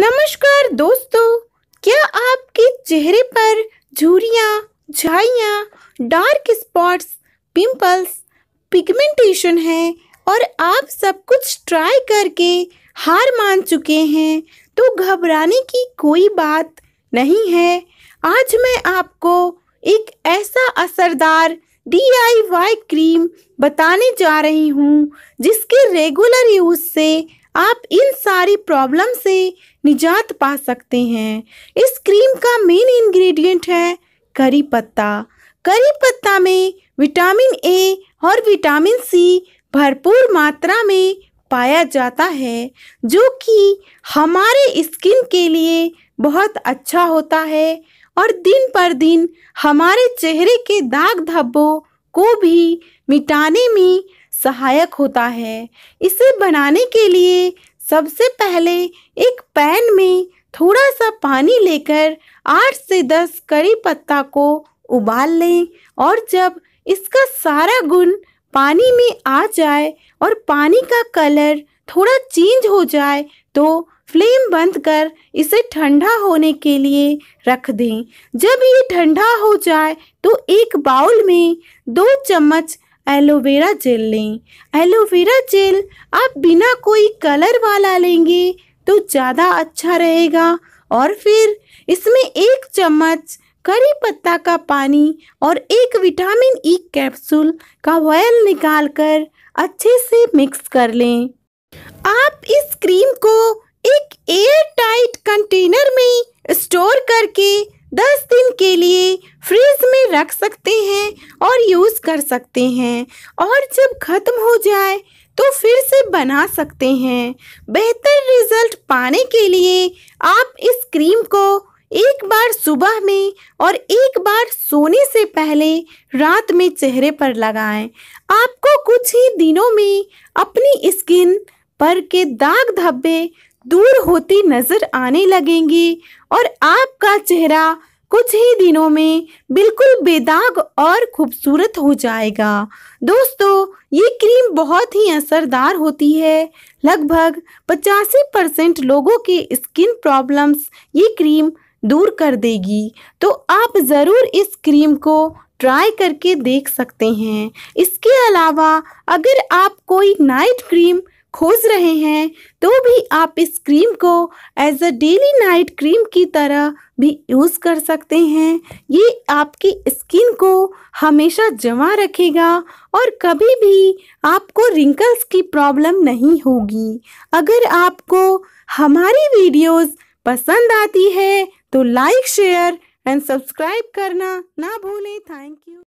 नमस्कार दोस्तों क्या आपके चेहरे पर झुरियाँ झाइया डार्क स्पॉट्स पिंपल्स पिगमेंटेशन है और आप सब कुछ ट्राई करके हार मान चुके हैं तो घबराने की कोई बात नहीं है आज मैं आपको एक ऐसा असरदार डी क्रीम बताने जा रही हूँ जिसके रेगुलर यूज़ से आप इन सारी प्रॉब्लम से निजात पा सकते हैं इस क्रीम का मेन इंग्रेडिएंट है करी पत्ता करी पत्ता में विटामिन ए और विटामिन सी भरपूर मात्रा में पाया जाता है जो कि हमारे स्किन के लिए बहुत अच्छा होता है और दिन पर दिन हमारे चेहरे के दाग धब्बों को भी मिटाने में सहायक होता है इसे बनाने के लिए सबसे पहले एक पैन में थोड़ा सा पानी लेकर आठ से दस करी पत्ता को उबाल लें और जब इसका सारा गुण पानी में आ जाए और पानी का कलर थोड़ा चेंज हो जाए तो फ्लेम बंद कर इसे ठंडा होने के लिए रख दें जब ये ठंडा हो जाए तो एक बाउल में दो चम्मच एलोवेरा जेल लें एलोवेरा जेल आप बिना कोई कलर वाला लेंगे तो ज़्यादा अच्छा रहेगा और फिर इसमें एक चम्मच करी पत्ता का पानी और एक विटामिन ई कैप्सूल का निकाल निकालकर अच्छे से मिक्स कर लें आप इस क्रीम को एक एयर टाइट कंटेनर में स्टोर करके दस दिन के लिए फ्रिज में रख सकते हैं और यूज़ कर सकते हैं और जब ख़त्म हो जाए तो फिर से बना सकते हैं बेहतर रिजल्ट पाने के लिए आप इस क्रीम को एक बार सुबह में और एक बार सोने से पहले रात में चेहरे पर लगाएं। आपको कुछ ही दिनों में अपनी स्किन पर के दाग धब्बे दूर होती नजर आने लगेंगी और आपका चेहरा कुछ ही दिनों में बिल्कुल बेदाग और खूबसूरत हो जाएगा दोस्तों ये क्रीम बहुत ही असरदार होती है लगभग पचासी परसेंट लोगों के स्किन प्रॉब्लम्स ये क्रीम दूर कर देगी तो आप ज़रूर इस क्रीम को ट्राई करके देख सकते हैं इसके अलावा अगर आप कोई नाइट क्रीम खोज रहे हैं तो भी आप इस क्रीम को as a daily night cream की तरह भी यूज़ कर सकते हैं ये आपकी स्किन को हमेशा जमा रखेगा और कभी भी आपको रिंकल्स की प्रॉब्लम नहीं होगी अगर आपको हमारी वीडियोस पसंद आती है तो लाइक शेयर एंड सब्सक्राइब करना ना भूलें थैंक यू